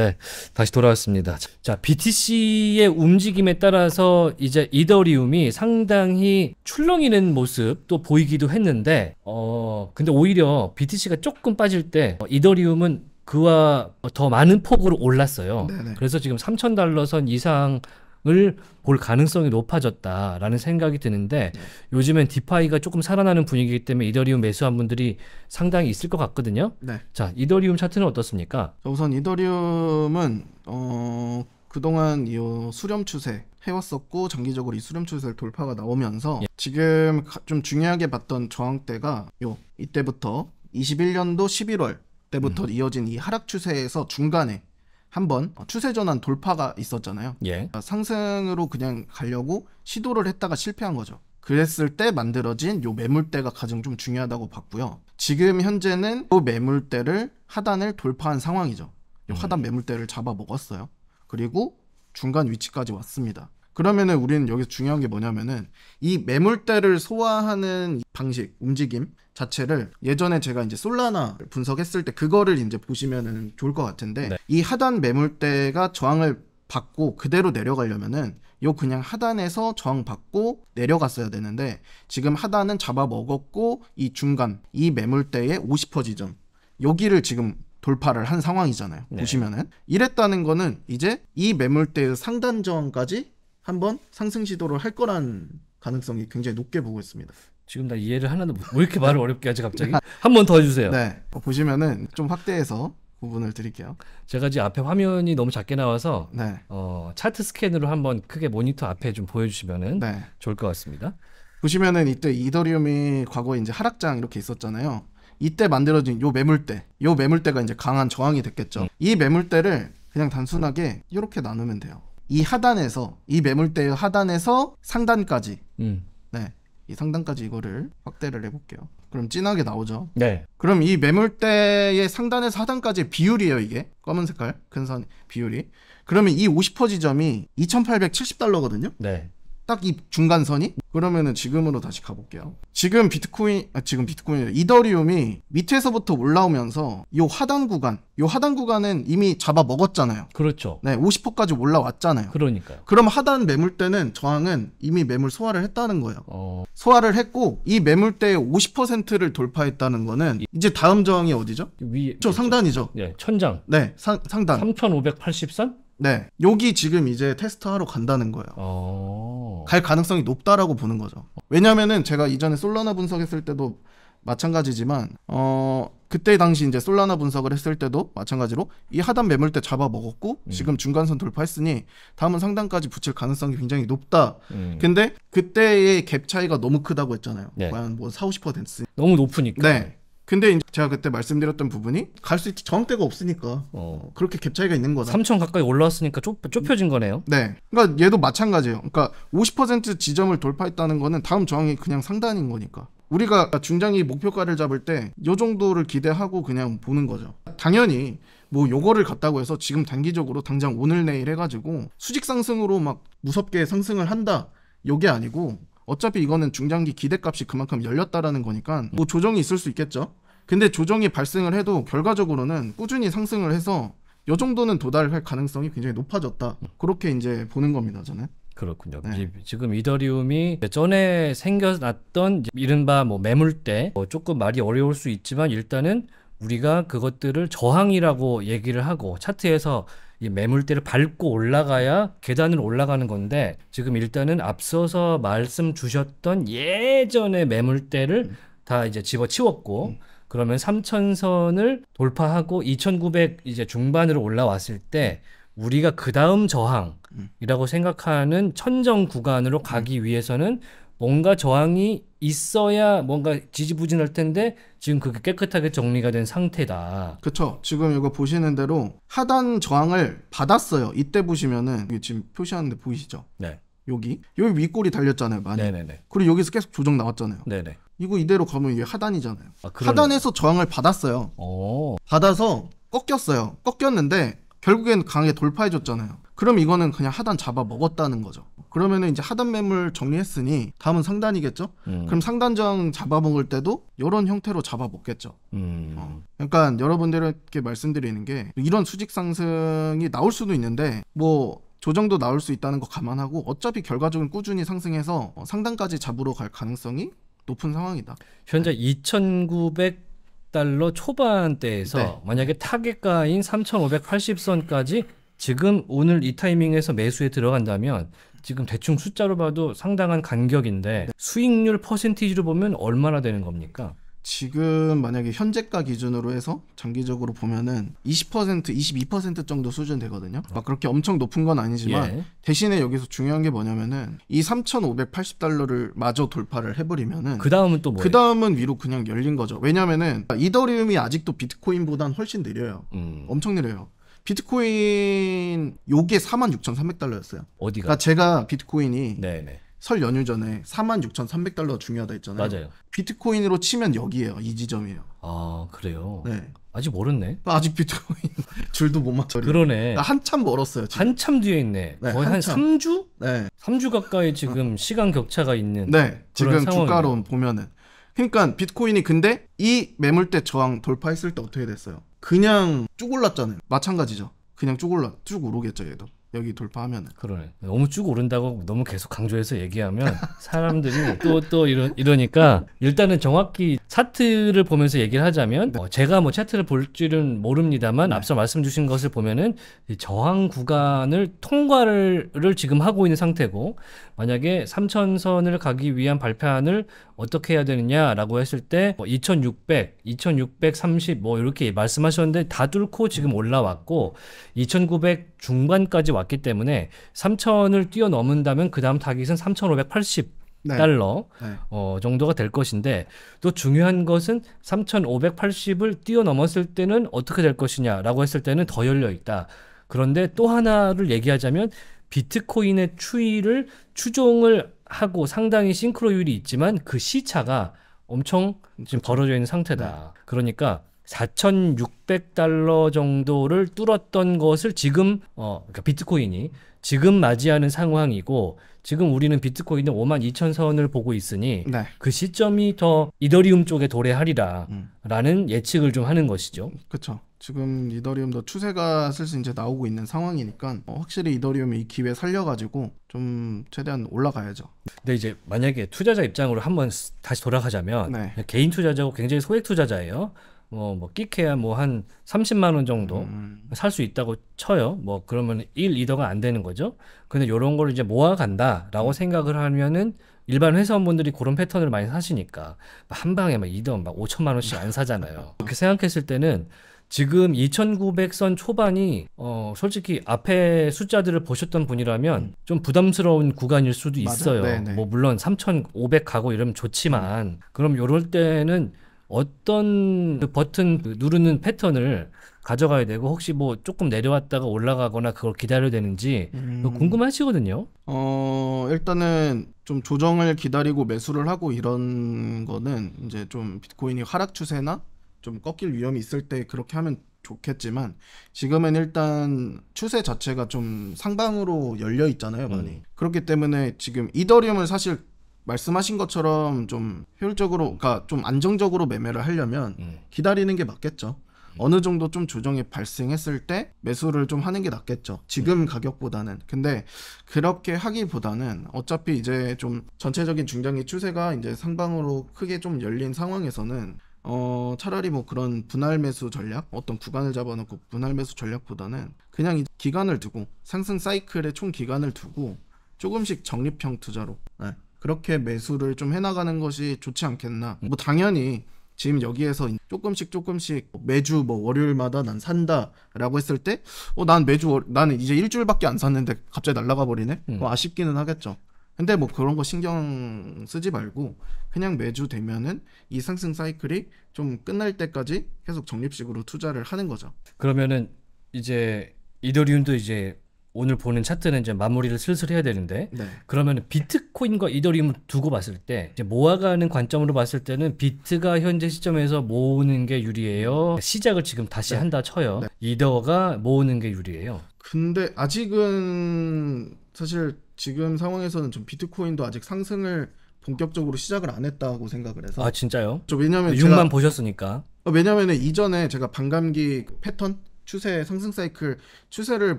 네, 다시 돌아왔습니다. 자, BTC의 움직임에 따라서 이제 이더리움이 상당히 출렁이는 모습 또 보이기도 했는데, 어, 근데 오히려 BTC가 조금 빠질 때 어, 이더리움은 그와 더 많은 폭으로 올랐어요. 네네. 그래서 지금 3,000달러 선 이상 을볼 가능성이 높아졌다라는 생각이 드는데 네. 요즘엔 디파이가 조금 살아나는 분위기이기 때문에 이더리움 매수한 분들이 상당히 있을 것 같거든요. 네. 자, 이더리움 차트는 어떻습니까? 우선 이더리움은 어 그동안 이 수렴 추세 해왔었고 정기적으로 이 수렴 추세를 돌파가 나오면서 예. 지금 좀 중요하게 봤던 저항대가 요 이때부터 21년도 11월 때부터 음. 이어진 이 하락 추세에서 중간에 한번 추세 전환 돌파가 있었잖아요. 예. 그러니까 상승으로 그냥 가려고 시도를 했다가 실패한 거죠. 그랬을 때 만들어진 요 매물대가 가장 좀 중요하다고 봤고요. 지금 현재는 요 매물대를 하단을 돌파한 상황이죠. 음. 하단 매물대를 잡아 먹었어요. 그리고 중간 위치까지 왔습니다. 그러면은 우리는 여기서 중요한 게 뭐냐면은 이 매물대를 소화하는 방식, 움직임 자체를 예전에 제가 이제 솔라나 분석했을 때 그거를 이제 보시면은 좋을 것 같은데 네. 이 하단 매물대가 저항을 받고 그대로 내려가려면은 요 그냥 하단에서 저항받고 내려갔어야 되는데 지금 하단은 잡아먹었고 이 중간 이 매물대의 50% 지점 여기를 지금 돌파를 한 상황이잖아요. 네. 보시면은 이랬다는 거는 이제 이 매물대의 상단 저항까지 한번 상승 시도를 할 거란 가능성이 굉장히 높게 보고 있습니다. 지금 나 이해를 하나도 못, 왜 뭐 이렇게 말을 네. 어렵게 하지 갑자기? 한 번 더 해주세요. 네, 어, 보시면은 좀 확대해서 구분을 드릴게요. 제가 지금 앞에 화면이 너무 작게 나와서 네. 어, 차트 스캔으로 한번 크게 모니터 앞에 좀 보여주시면은 네. 좋을 것 같습니다. 보시면은 이때 이더리움이 과거 이제 하락장 이렇게 있었잖아요. 이때 만들어진 요 매물대, 요 매물대가 이제 강한 저항이 됐겠죠. 음. 이 매물대를 그냥 단순하게 이렇게 나누면 돼요. 이 하단에서 이 매물대 의 하단에서 상단까지 음. 네. 이 상단까지 이거를 확대를 해볼게요. 그럼 진하게 나오죠. 네. 그럼 이 매물대의 상단에서 하단까지 비율이에요, 이게. 검은 색깔, 근선 비율이. 그러면 이 50% 지점이 2870달러거든요. 네. 딱이 중간선이? 그러면은 지금으로 다시 가볼게요. 지금 비트코인, 아, 지금 비트코인, 이더리움이 밑에서부터 올라오면서 이 하단 구간, 이 하단 구간은 이미 잡아 먹었잖아요. 그렇죠. 네, 50%까지 올라왔잖아요. 그러니까요. 그럼 하단 매물대는 저항은 이미 매물 소화를 했다는 거예요. 어... 소화를 했고 이 매물대의 50%를 돌파했다는 거는 이제 다음 저항이 어디죠? 위, 저 상단이죠. 네, 천장. 네, 상, 상단. 3,583? 네. 여기 지금 이제 테스트하러 간다는 거예요. 어... 갈 가능성이 높다라고 보는 거죠. 왜냐면은 제가 이전에 솔라나 분석했을 때도 마찬가지지만 어 그때 당시 이제 솔라나 분석을 했을 때도 마찬가지로 이 하단 매물대 잡아먹었고 음. 지금 중간선 돌파했으니 다음은 상단까지 붙일 가능성이 굉장히 높다. 음. 근데 그때의 갭 차이가 너무 크다고 했잖아요. 네. 과연 뭐 4, 50% 됐으니 너무 높으니까. 네. 근데 제가 그때 말씀드렸던 부분이 갈 수있저항대가 없으니까 어. 그렇게 갭 차이가 있는 거다. 3천 가까이 올라왔으니까 좁, 좁혀진 거네요. 네. 그러니까 얘도 마찬가지예요. 그러니까 50% 지점을 돌파했다는 거는 다음 저항이 그냥 상단인 거니까. 우리가 중장기 목표가를 잡을 때 이 정도를 기대하고 그냥 보는 거죠. 당연히 뭐 요거를 갖다고 해서 지금 단기적으로 당장 오늘 내일 해가지고 수직 상승으로 막 무섭게 상승을 한다. 요게 아니고 어차피 이거는 중장기 기대값이 그만큼 열렸다라는 거니까 뭐 조정이 있을 수 있겠죠. 근데 조정이 발생을 해도 결과적으로는 꾸준히 상승을 해서 요 정도는 도달할 가능성이 굉장히 높아졌다. 그렇게 이제 보는 겁니다, 저는. 그렇군요. 네. 지금 이더리움이 전에 생겨났던 이른바 뭐 매물대 뭐 조금 말이 어려울 수 있지만 일단은 우리가 그것들을 저항이라고 얘기를 하고 차트에서 이 매물대를 밟고 올라가야 계단을 올라가는 건데 지금 일단은 앞서서 말씀 주셨던 예전의 매물대를 음. 다 이제 집어치웠고 음. 그러면 3천선을 돌파하고 2,900 이제 중반으로 올라왔을 때 우리가 그 다음 저항이라고 생각하는 천정 구간으로 가기 음. 위해서는 뭔가 저항이 있어야 뭔가 지지부진할 텐데 지금 그게 깨끗하게 정리가 된 상태다. 그렇죠. 지금 이거 보시는 대로 하단 저항을 받았어요. 이때 보시면은 지금 표시하는데 보이시죠? 네. 여기 여기 윗골이 달렸잖아요 많이. 네네네. 그리고 여기서 계속 조정 나왔잖아요. 네네. 이거 이대로 가면 이게 하단이잖아요. 아, 하단에서 저항을 받았어요. 오. 받아서 꺾였어요. 꺾였는데 결국엔 강에 돌파해줬잖아요. 그럼 이거는 그냥 하단 잡아 먹었다는 거죠. 그러면은 이제 하단 매물 정리했으니 다음은 상단이겠죠. 음. 그럼 상단 저항 잡아 먹을 때도 이런 형태로 잡아 먹겠죠. 음. 어. 그러니까 여러분들께 말씀드리는 게 이런 수직 상승이 나올 수도 있는데 뭐 조정도 나올 수 있다는 거 감안하고 어차피 결과적으로 꾸준히 상승해서 어, 상단까지 잡으러 갈 가능성이 높은 상황이다. 현재 2,900 달러 초반대에서 네. 만약에 타겟가인 3,580선까지 지금 오늘 이 타이밍에서 매수에 들어간다면 지금 대충 숫자로 봐도 상당한 간격인데 네. 수익률 퍼센티지로 보면 얼마나 되는 겁니까? 지금 만약에 현재가 기준으로 해서 장기적으로 보면은 20% 22% 정도 수준 되거든요. 막 그렇게 엄청 높은 건 아니지만 예. 대신에 여기서 중요한 게 뭐냐면은 이 3,580달러를 마저 돌파를 해버리면은 그 다음은 또 뭐? 그 다음은 위로 그냥 열린 거죠. 왜냐면은 이더리움이 아직도 비트코인보단 훨씬 느려요. 음. 엄청 느려요. 비트코인 요게 46,300달러였어요. 어디가? 그러니까 제가 비트코인이 네네. 네. 설 연휴 전에 46,300달러 중요하다 했잖아요. 맞아요. 비트코인으로 치면 여기에요. 이 지점이에요. 아 그래요. 네. 아직 멀었네. 아직 비트코인 줄도 못 맞춰. 그러네. 한참 멀었어요. 지금. 한참 뒤에 있네. 네, 거의 한참. 한 3주? 네. 3주 가까이 지금 어. 시간 격차가 있는. 네. 지금 주가로 보면은. 그러니까 비트코인이 근데 이 매물대 저항 돌파했을 때 어떻게 됐어요? 그냥 쭉 올랐잖아요. 마찬가지죠. 그냥 쭉 올라 쭉 오르겠죠 얘도. 여기 돌파하면 그러네 너무 쭉 오른다고 너무 계속 강조해서 얘기하면 사람들이 또 또 이러, 이러니까 일단은 정확히 차트를 보면서 얘기를 하자면 네. 어, 제가 뭐 차트를 볼 줄은 모릅니다만 네. 앞서 말씀 주신 것을 보면은 저항 구간을 통과를 지금 하고 있는 상태고 만약에 3천선을 가기 위한 발판을 어떻게 해야 되느냐라고 했을 때 2600, 2630뭐 뭐 이렇게 말씀하셨는데 다 뚫고 지금 올라왔고 2900 중반까지 왔기 때문에 3천을 뛰어넘은다면 그 다음 타깃은 3,580 네. 달러 네. 어, 정도가 될 것인데 또 중요한 것은 3,580을 뛰어넘었을 때는 어떻게 될 것이냐라고 했을 때는 더 열려 있다. 그런데 또 하나를 얘기하자면 비트코인의 추이를 추종을 하고 상당히 싱크로율이 있지만 그 시차가 엄청 지금 그렇죠. 벌어져 있는 상태다. 네. 그러니까 4,600달러 정도를 뚫었던 것을 지금 어 그러니까 비트코인이 지금 맞이하는 상황이고 지금 우리는 비트코인은 5만 2천 선을 보고 있으니 네. 그 시점이 더 이더리움 쪽에 도래하리라라는 음. 예측을 좀 하는 것이죠. 그렇죠. 지금 이더리움도 추세가 슬슬 이제 나오고 있는 상황이니까 어, 확실히 이더리움이 이 기회 살려가지고 좀 최대한 올라가야죠. 근데 이제 만약에 투자자 입장으로 한번 다시 돌아가자면 네. 개인 투자자고 굉장히 소액 투자자예요. 뭐, 뭐 끼케야 뭐 한 30만 원 정도 음. 살수 있다고 쳐요. 뭐 그러면 1 리더가 안 되는 거죠. 근데 요런 걸 이제 모아 간다라고 음. 생각을 하면은 일반 회사원분들이 그런 패턴을 많이 사시니까 한 방에 막 2던 막 5천만 원씩 안 사잖아요. 그렇게 생각했을 때는 지금 2,900선 초반이 어 솔직히 앞에 숫자들을 보셨던 분이라면 음. 좀 부담스러운 구간일 수도 있어요. 네, 네. 뭐 물론 3,500 가고 이러면 좋지만 음. 그럼 요럴 때는 어떤 그 버튼 그 누르는 패턴을 가져가야 되고 혹시 뭐 조금 내려왔다가 올라가거나 그걸 기다려야 되는지 음. 궁금하시거든요. 어 일단은 좀 조정을 기다리고 매수를 하고 이런 거는 이제 좀 비트코인이 하락 추세나 좀 꺾일 위험이 있을 때 그렇게 하면 좋겠지만 지금은 일단 추세 자체가 좀 상방으로 열려 있잖아요 많이 음. 그렇기 때문에 지금 이더리움을 사실 말씀하신 것처럼 좀 효율적으로 그러니까 좀 안정적으로 매매를 하려면 음. 기다리는 게 맞겠죠. 음. 어느 정도 좀 조정이 발생했을 때 매수를 좀 하는 게 낫겠죠. 지금 음. 가격보다는. 근데 그렇게 하기보다는 어차피 이제 좀 전체적인 중장기 추세가 이제 상방으로 크게 좀 열린 상황에서는 어 차라리 뭐 그런 분할 매수 전략 어떤 구간을 잡아놓고 분할 매수 전략보다는 그냥 이제 기간을 두고 상승 사이클의 총 기간을 두고 조금씩 적립형 투자로 네. 그렇게 매수를 좀 해나가는 것이 좋지 않겠나. 뭐 당연히 지금 여기에서 조금씩 조금씩 매주 뭐 월요일마다 난 산다라고 했을 때, 어, 난 매주 월, 나는 이제 일주일밖에 안 샀는데 갑자기 날라가 버리네. 음. 뭐 아쉽기는 하겠죠. 근데 뭐 그런 거 신경 쓰지 말고 그냥 매주 되면은 이 상승 사이클이 좀 끝날 때까지 계속 적립식으로 투자를 하는 거죠. 그러면은 이제 이더리움도 이제 오늘 보는 차트는 이제 마무리를 슬슬 해야 되는데 네. 그러면 비트코인과 이더리움을 두고 봤을 때 모아가는 관점으로 봤을 때는 비트가 현재 시점에서 모으는 게 유리해요. 시작을 지금 다시 네. 한다 쳐요. 네. 이더가 모으는 게 유리해요. 근데 아직은 사실 지금 상황에서는 좀 비트코인도 아직 상승을 본격적으로 시작을 안 했다고 생각을 해서 아 진짜요? 왜냐면 6만 제가, 보셨으니까 어, 왜냐면은 이전에 제가 반감기 패턴 추세 상승 사이클 추세를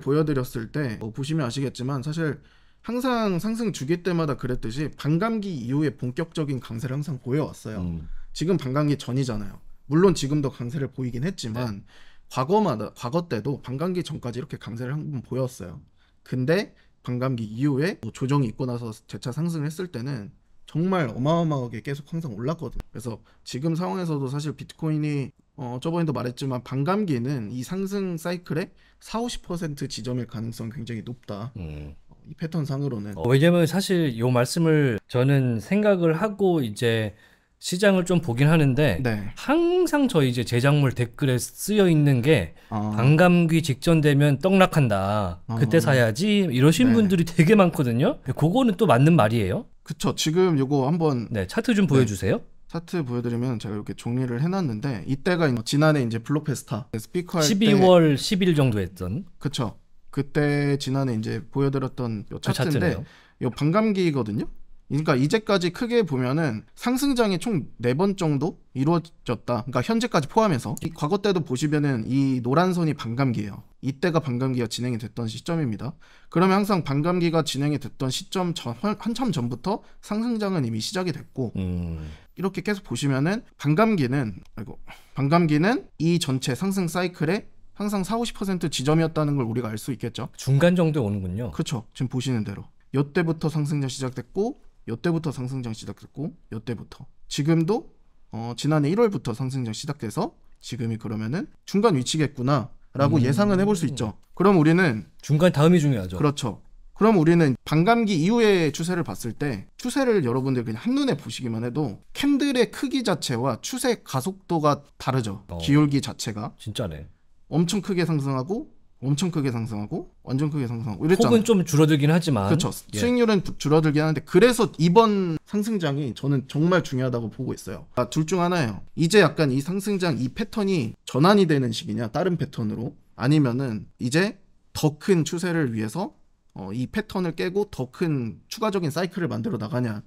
보여드렸을 때뭐 보시면 아시겠지만 사실 항상 상승 주기 때마다 그랬듯이 반감기 이후에 본격적인 강세를 항상 보여왔어요. 음. 지금 반감기 전이잖아요. 물론 지금도 강세를 보이긴 했지만 네. 과거마다 과거 때도 반감기 전까지 이렇게 강세를 한 번 보였어요. 근데 반감기 이후에 뭐 조정이 있고 나서 재차 상승을 했을 때는 정말 어마어마하게 계속 항상 올랐거든요. 그래서 지금 상황에서도 사실 비트코인이 어, 저번에도 말했지만 반감기는 이 상승 사이클의 4, 50% 지점일 가능성 굉장히 높다. 음. 이 패턴 상으로는. 어, 왜냐면 사실 요 말씀을 저는 생각을 하고 이제 시장을 좀 보긴 하는데 네. 항상 저희 이제 제작물 댓글에 쓰여 있는 게 어. 반감기 직전 되면 떡락한다. 어. 그때 사야지 이러신 네. 분들이 되게 많거든요. 그거는 또 맞는 말이에요? 그쵸. 지금 요거 한번 네, 차트 좀 보여주세요. 차트 보여드리면 제가 이렇게 종리를 해놨는데 이때가 지난해 이제 블록페스타 스피커 할 12월 10일 정도 했던 그쵸 그때 지난해 이제 보여드렸던 요 그 차트인데 그요 반감기거든요 그러니까 이제까지 크게 보면은 상승장이 총 네 번 정도 이루어졌다. 그러니까 현재까지 포함해서 과거 때도 보시면은 이 노란 선이 반감기예요. 이때가 반감기가 진행이 됐던 시점입니다. 그러면 항상 반감기가 진행이 됐던 시점 전, 한참 전부터 상승장은 이미 시작이 됐고 음. 이렇게 계속 보시면은 반감기는 아이고 반감기는 이 전체 상승 사이클의 항상 4, 50% 지점이었다는 걸 우리가 알 수 있겠죠. 중간 정도에 오는군요. 그렇죠. 지금 보시는 대로 이때부터 상승장 시작됐고 이때부터 상승장 시작됐고 이때부터 지금도 어, 지난해 1월부터 상승장 시작돼서 지금이 그러면은 중간 위치겠구나라고 음. 예상은 해볼 수 있죠. 그럼 우리는 중간 다음이 중요하죠. 그렇죠. 그럼 우리는 반감기 이후의 추세를 봤을 때 추세를 여러분들 그냥 한눈에 보시기만 해도 캔들의 크기 자체와 추세 가속도가 다르죠. 어, 기울기 자체가. 진짜네. 엄청 크게 상승하고 엄청 크게 상승하고 완전 크게 상승하고 이랬잖아요. 혹은 좀 줄어들긴 하지만 그렇죠. 예. 수익률은 줄어들긴 하는데 그래서 이번 상승장이 저는 정말 중요하다고 보고 있어요. 아, 둘중 하나예요. 이제 약간 이 상승장 이 패턴이 전환이 되는 시기냐 다른 패턴으로 아니면은 이제 더 큰 추세를 위해서 어, 이 패턴을 깨고 더 큰 추가적인 사이클을 만들어 나가냐의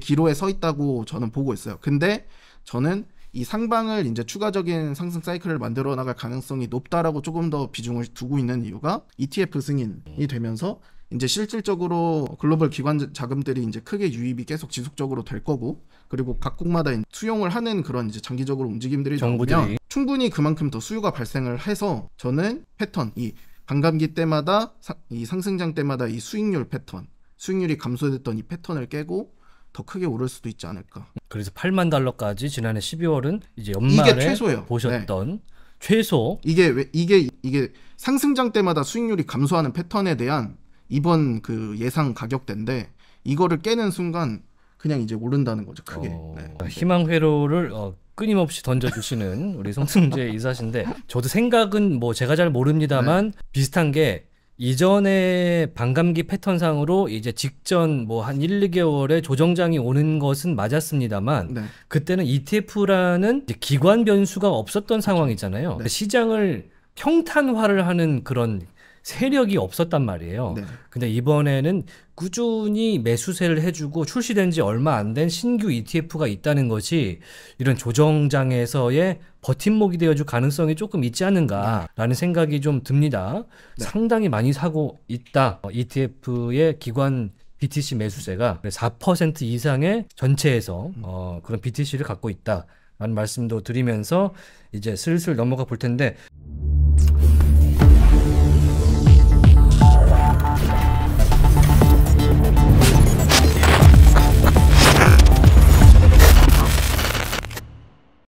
기로에 서 있다고 저는 보고 있어요. 근데 저는 이 상방을 이제 추가적인 상승 사이클을 만들어 나갈 가능성이 높다라고 조금 더 비중을 두고 있는 이유가 ETF 승인이 되면서 이제 실질적으로 글로벌 기관 자금들이 이제 크게 유입이 계속 지속적으로 될 거고 그리고 각국마다 수용을 하는 그런 이제 장기적으로 움직임들이 정부들이. 나오면 충분히 그만큼 더 수요가 발생을 해서 저는 패턴 이 반감기 때마다 이 상승장 때마다 이 수익률 패턴, 수익률이 감소됐던 이 패턴을 깨고 더 크게 오를 수도 있지 않을까. 그래서 8만 달러까지 지난해 12월은 이제 연말에 최소예요. 보셨던 네. 최소. 이게 왜 이게 이게 상승장 때마다 수익률이 감소하는 패턴에 대한 이번 그 예상 가격대인데 이거를 깨는 순간 그냥 이제 오른다는 거죠 크게. 어... 네. 희망 회로를 어, 끊임없이 던져주시는 우리 송승재 이사신데 저도 생각은 뭐 제가 잘 모릅니다만 네. 비슷한 게이전에 반감기 패턴상으로 이제 직전 뭐 한 1, 2개월에 조정장이 오는 것은 맞았습니다만 네. 그때는 ETF라는 기관 변수가 없었던 상황이잖아요. 네. 시장을 평탄화를 하는 그런 세력이 없었단 말이에요. 네. 근데 이번에는 꾸준히 매수세를 해주고 출시된 지 얼마 안 된 신규 ETF가 있다는 것이 이런 조정장에서의 버팀목이 되어줄 가능성이 조금 있지 않은가라는 생각이 좀 듭니다. 네. 상당히 많이 사고 있다. ETF의 기관 BTC 매수세가 4% 이상의 전체에서 음. 어, 그런 BTC를 갖고 있다라는 말씀도 드리면서 이제 슬슬 넘어가 볼 텐데.